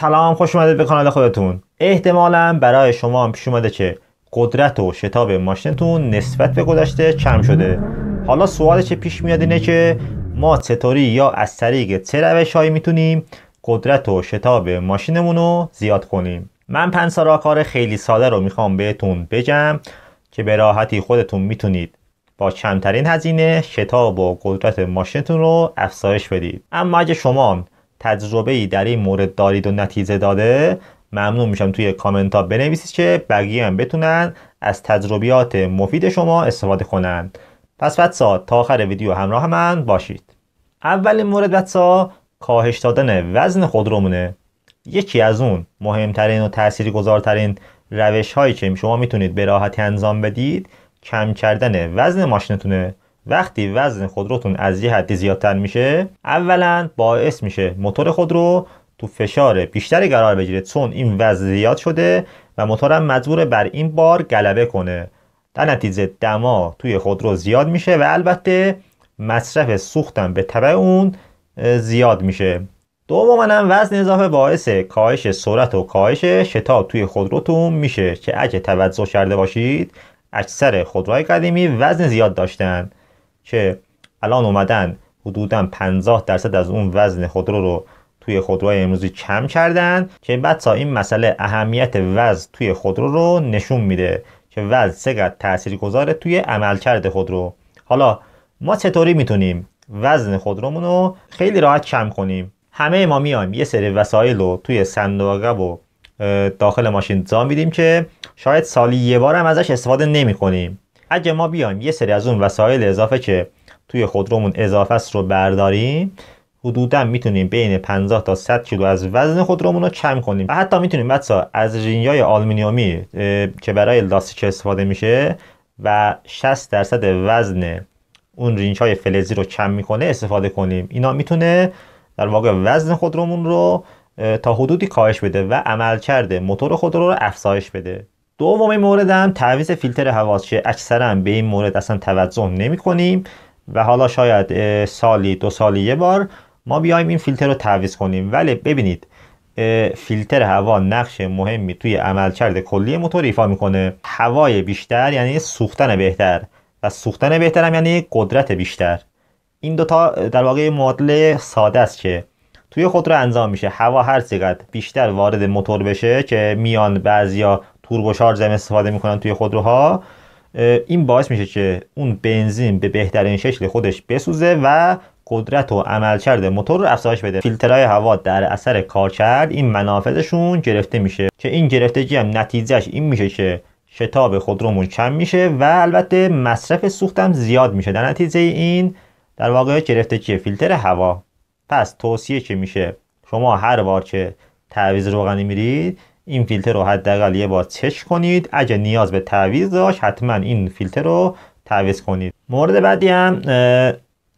سلام خوش اومدید به کانال خودتون احتمالا برای شما هم پیش اومده که قدرت و شتاب ماشینتون نسبت به گذشته کم شده حالا سوال چه پیش میاد اینه که ما چطوری یا از طریق چه روش هایی میتونیم قدرت و شتاب ماشینمون رو زیاد کنیم من پنج کار خیلی ساده رو میخوام بهتون بگم که به راحتی خودتون میتونید با کمترین هزینه شتاب و قدرت ماشینتون رو افزایش بدید اما اگه شما تجربه ای در این مورد دارید و نتیجه داده ممنون میشم توی کامنت ها بنویسید که بقیه هم بتونن از تجربیات مفید شما استفاده کنند. پس بدسا تا آخر ویدیو همراه من باشید اولین مورد بدسا کاهش دادن وزن خودرومونه یکی از اون مهمترین و تاثیرگذارترین روش هایی که شما میتونید به راحتی انجام بدید کم کردن وزن ماشینتونه وقتی وزن خودروتون از یه حدی زیادتر میشه اولا باعث میشه موتور خودرو تو فشار بیشتری قرار بگیره چون این وزن زیاد شده و موتورم مجبور بر این بار غلبه کنه در نتیجه دما توی خودرو زیاد میشه و البته مصرف سوختم به طبع اون زیاد میشه دوما هم وزن اضافه باعث کاهش سرعت و کاهش شتاب توی خودروتون میشه که اگه توجه کرده باشید اکثر خودروهای قدیمی وزن زیاد داشتن که الان اومدن حدودا 50 درصد از اون وزن خودرو رو توی خودروهای امروزی کم کردن که بعد این مسئله اهمیت وزن توی خودرو رو نشون میده که وزن چقدر گذاره توی عملکرد خودرو حالا ما چطوری میتونیم وزن خودرومون رو خیلی راحت کم کنیم همه ما میایم یه سری وسایل رو توی صندوق و داخل ماشین جا میدیم که شاید سالی یه بار هم ازش استفاده نمی کنیم اگه ما بیایم یه سری از اون وسایل اضافه که توی خودرومون اضافه است رو برداریم حدودا میتونیم بین 50 تا 100 کیلو از وزن خودرومون رو کم کنیم و حتی میتونیم بچا از رینگای آلومینیومی که برای لاستیک استفاده میشه و 60 درصد وزن اون رینچ های فلزی رو کم میکنه استفاده کنیم اینا میتونه در واقع وزن خودرومون رو تا حدودی کاهش بده و عملکرد موتور خودرو رو افزایش بده دومین مورد هم تعویض فیلتر هواست که اکثرا به این مورد اصلا توجه نمی کنیم و حالا شاید سالی دو سالی یه بار ما بیایم این فیلتر رو تعویض کنیم ولی ببینید فیلتر هوا نقش مهمی توی عملکرد کلی موتور ایفا میکنه هوای بیشتر یعنی سوختن بهتر و سوختن بهتر هم یعنی قدرت بیشتر این دوتا در واقع معادله ساده است که توی خود رو انجام میشه هوا هر چقدر بیشتر وارد موتور بشه که میان بعضیا توربو شارژ هم استفاده میکنن توی خودروها این باعث میشه که اون بنزین به بهترین شکل خودش بسوزه و قدرت و عملکرد موتور رو افزایش بده فیلترهای هوا در اثر کارکرد این منافذشون گرفته میشه که این گرفتگی هم نتیجهش این میشه که شتاب خودرومون کم میشه و البته مصرف سوختم زیاد میشه در نتیجه این در واقع گرفتگی فیلتر هوا پس توصیه که میشه شما هر بار که تعویض روغنی میرید این فیلتر رو حداقل یه بار چش کنید اگه نیاز به تعویض داشت حتما این فیلتر رو تعویض کنید مورد بعدی هم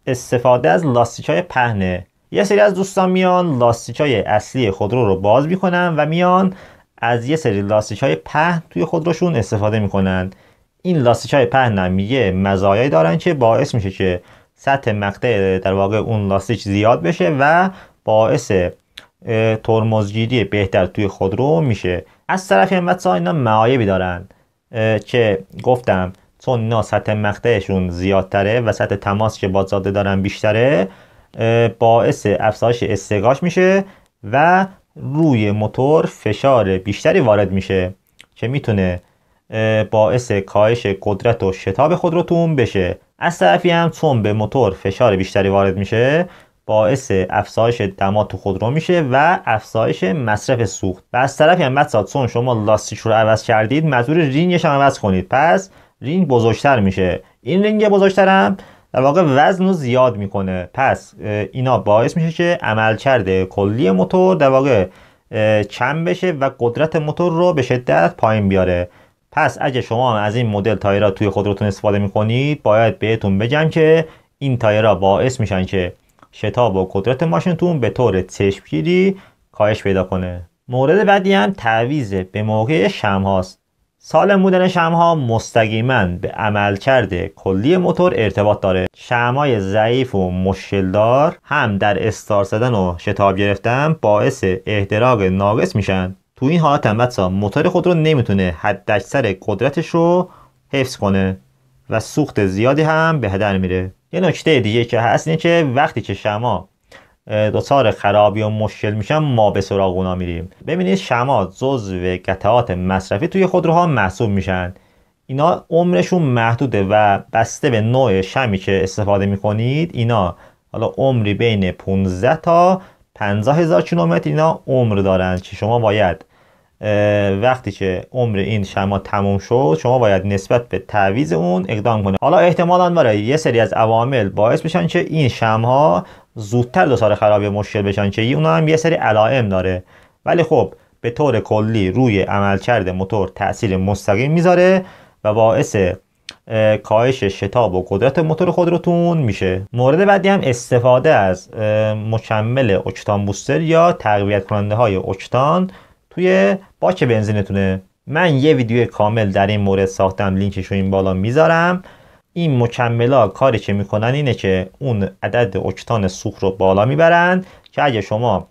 استفاده از لاستیک های پهنه یه سری از دوستان میان لاستیک های اصلی خودرو رو باز میکنن و میان از یه سری لاستیک های پهن توی خودروشون استفاده میکنن این لاستیک های پهن هم یه مزایایی دارن که باعث میشه که سطح مقطع در واقع اون لاستیک زیاد بشه و باعث ترمزگیری بهتر توی خودرو میشه از طرف همت اینا معایبی دارن که گفتم چون اینا سطح مقطعشون زیادتره و سطح تماس که با دارن بیشتره باعث افزایش استگاش میشه و روی موتور فشار بیشتری وارد میشه که میتونه باعث کاهش قدرت و شتاب خودروتون بشه از طرفی هم چون به موتور فشار بیشتری وارد میشه باعث افزایش دما تو خودرو میشه و افزایش مصرف سوخت و از طرفی هم چون شما لاستیک رو عوض کردید مجبور رینگش هم عوض کنید پس رینگ بزرگتر میشه این رینگ بزرگترم در واقع وزن رو زیاد میکنه پس اینا باعث میشه که عملکرد کلی موتور در واقع کم بشه و قدرت موتور رو به شدت پایین بیاره پس اگه شما از این مدل تایرها توی خودروتون استفاده میکنید باید بهتون بگم که این تایرها باعث میشن که شتاب و قدرت ماشینتون به طور چشمگیری کاهش پیدا کنه مورد بعدی هم تعویض به موقع شم هاست سالم بودن شم ها مستقیما به عملکرد کلی موتور ارتباط داره شم های ضعیف و مشکلدار هم در استار زدن و شتاب گرفتن باعث احتراق ناقص میشن تو این حالت هم موتور خود رو نمیتونه حد سر قدرتش رو حفظ کنه و سوخت زیادی هم به هدر میره یه نکته دیگه که هست اینه که وقتی که شما دچار خرابی و مشکل میشن ما به سراغ اونا میریم ببینید شما جزو قطعات مصرفی توی خودروها محسوب میشن اینا عمرشون محدوده و بسته به نوع شمی که استفاده میکنید اینا حالا عمری بین 15 تا 50 هزار کیلومتر اینا عمر دارن که شما باید وقتی که عمر این شما تموم شد شما باید نسبت به تعویز اون اقدام کنید حالا احتمالا برای یه سری از عوامل باعث بشن که این شمها زودتر دچار خرابی مشکل بشن که اونا هم یه سری علائم داره ولی خب به طور کلی روی عملکرد موتور تاثیر مستقیم میذاره و باعث کاهش شتاب و قدرت موتور خودروتون میشه مورد بعدی هم استفاده از مکمل اکتان بوستر یا تقویت کننده های توی باک بنزینتونه من یه ویدیو کامل در این مورد ساختم لینکش رو این بالا میذارم این مکملا کاری که میکنن اینه که اون عدد اکتان سوخت رو بالا میبرن که اگه شما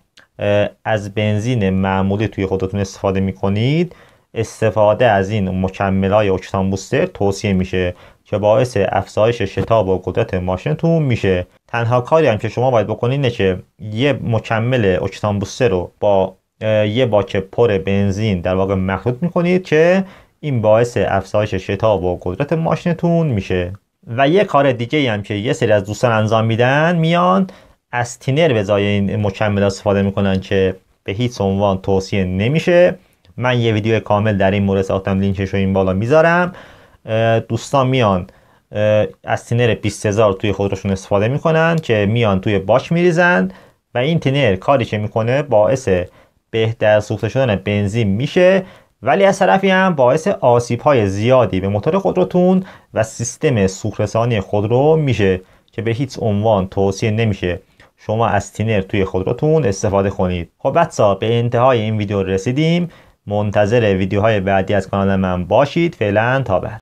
از بنزین معمولی توی خودتون استفاده میکنید استفاده از این مکمل های اکتان بوستر توصیه میشه که باعث افزایش شتاب و قدرت ماشینتون میشه تنها کاری هم که شما باید بکنید اینه که یه مکمل اکتان بوستر رو با یه باک پر بنزین در واقع مخلوط میکنید که این باعث افزایش شتاب و قدرت ماشینتون میشه و یه کار دیگه هم که یه سری از دوستان انجام میدن میان از تینر به این مکمل استفاده میکنن که به هیچ عنوان توصیه نمیشه من یه ویدیو کامل در این مورد ساختم لینکش رو این بالا میذارم دوستان میان از تینر 20000 توی خودشون استفاده میکنن که میان توی باک میریزن و این تینر کاری که میکنه باعث بهتر سوخته شدن بنزین میشه ولی از طرفی هم باعث آسیب های زیادی به موتور خودروتون و سیستم سوخترسانی خودرو میشه که به هیچ عنوان توصیه نمیشه شما از تینر توی خودروتون استفاده کنید خب بچا به انتهای این ویدیو رسیدیم منتظر ویدیوهای بعدی از کانال من باشید فعلا تا بعد